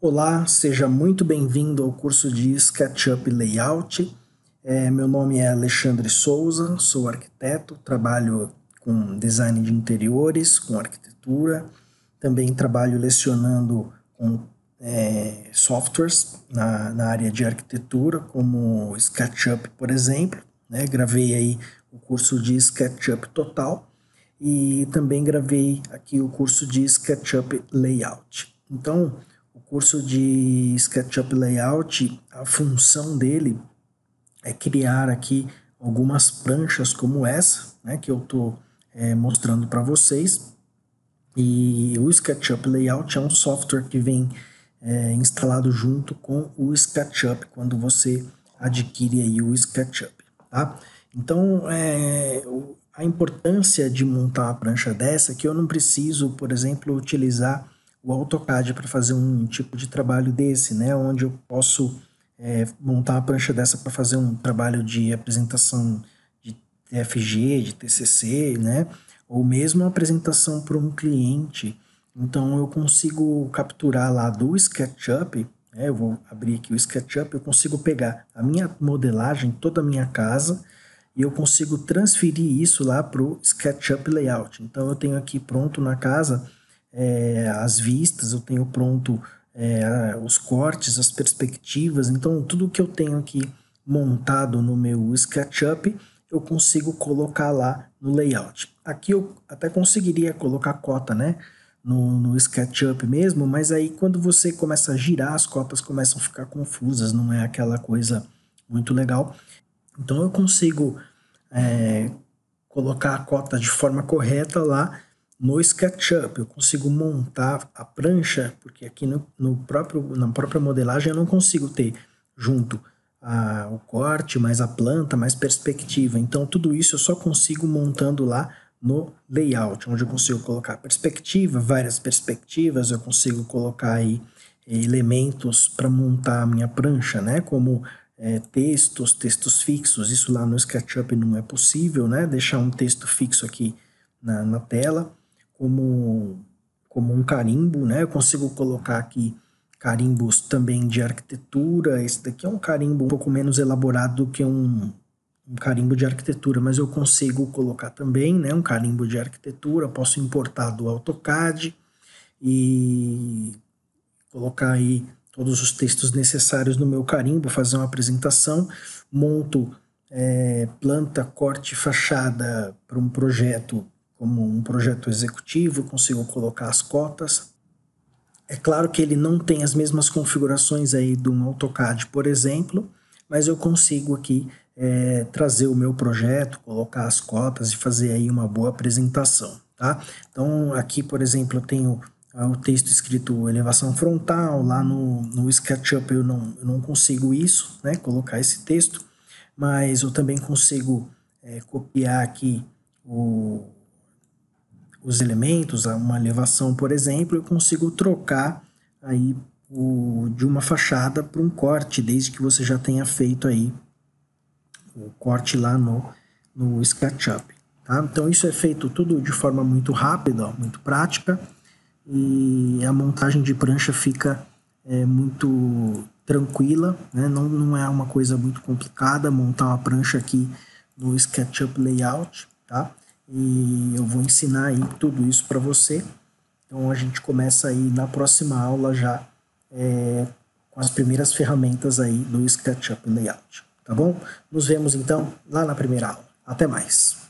Olá, seja muito bem-vindo ao curso de SketchUp Layout. É, meu nome é Alexandre Souza, sou arquiteto, trabalho com design de interiores, com arquitetura, também trabalho lecionando com é, softwares na, na área de arquitetura, como SketchUp, por exemplo. Né? Gravei aí o curso de SketchUp total e também gravei aqui o curso de SketchUp Layout. Então, o curso de SketchUp Layout, a função dele é criar aqui algumas pranchas como essa, né, que eu estou é, mostrando para vocês. E o SketchUp Layout é um software que vem é, instalado junto com o SketchUp, quando você adquire aí o SketchUp, tá? Então, é, a importância de montar uma prancha dessa, é que eu não preciso, por exemplo, utilizar o AutoCAD para fazer um tipo de trabalho desse, né? Onde eu posso é, montar uma prancha dessa para fazer um trabalho de apresentação de TFG, de TCC, né? Ou mesmo uma apresentação para um cliente. Então eu consigo capturar lá do SketchUp, né? eu vou abrir aqui o SketchUp, eu consigo pegar a minha modelagem, toda a minha casa, e eu consigo transferir isso lá para o SketchUp Layout. Então eu tenho aqui pronto na casa é, as vistas, eu tenho pronto é, os cortes, as perspectivas, então tudo que eu tenho aqui montado no meu SketchUp eu consigo colocar lá no layout. Aqui eu até conseguiria colocar cota, né? No, no SketchUp mesmo, mas aí quando você começa a girar, as cotas começam a ficar confusas, não é aquela coisa muito legal. Então eu consigo é, colocar a cota de forma correta lá no SketchUp. Eu consigo montar a prancha, porque aqui no, no próprio, na própria modelagem eu não consigo ter junto a, o corte, mais a planta, mais perspectiva. Então tudo isso eu só consigo montando lá no layout, onde eu consigo colocar perspectiva, várias perspectivas, eu consigo colocar aí elementos para montar a minha prancha, né? Como é, textos, textos fixos. Isso lá no SketchUp não é possível, né? Deixar um texto fixo aqui na, na tela como, como um carimbo, né? Eu consigo colocar aqui carimbos também de arquitetura. Esse daqui é um carimbo um pouco menos elaborado do que um, um carimbo de arquitetura, mas eu consigo colocar também, né? Um carimbo de arquitetura, posso importar do AutoCAD e colocar aí todos os textos necessários no meu carimbo, fazer uma apresentação, monto é, planta, corte, fachada para um projeto como um projeto executivo, consigo colocar as cotas. É claro que ele não tem as mesmas configurações aí de um AutoCAD, por exemplo, mas eu consigo aqui é, trazer o meu projeto, colocar as cotas e fazer aí uma boa apresentação, tá? Então aqui, por exemplo, eu tenho o é texto escrito elevação frontal, lá no, no SketchUp eu não, eu não consigo isso, né, colocar esse texto, mas eu também consigo é, copiar aqui o, os elementos, uma elevação, por exemplo, eu consigo trocar aí o, de uma fachada para um corte, desde que você já tenha feito aí o corte lá no, no SketchUp. Tá? Então isso é feito tudo de forma muito rápida, ó, muito prática e a montagem de prancha fica é, muito tranquila, né? não, não é uma coisa muito complicada montar uma prancha aqui no SketchUp Layout, tá? E eu vou ensinar aí tudo isso para você. Então a gente começa aí na próxima aula já é, com as primeiras ferramentas aí do SketchUp Layout, tá bom? Nos vemos então lá na primeira aula. Até mais!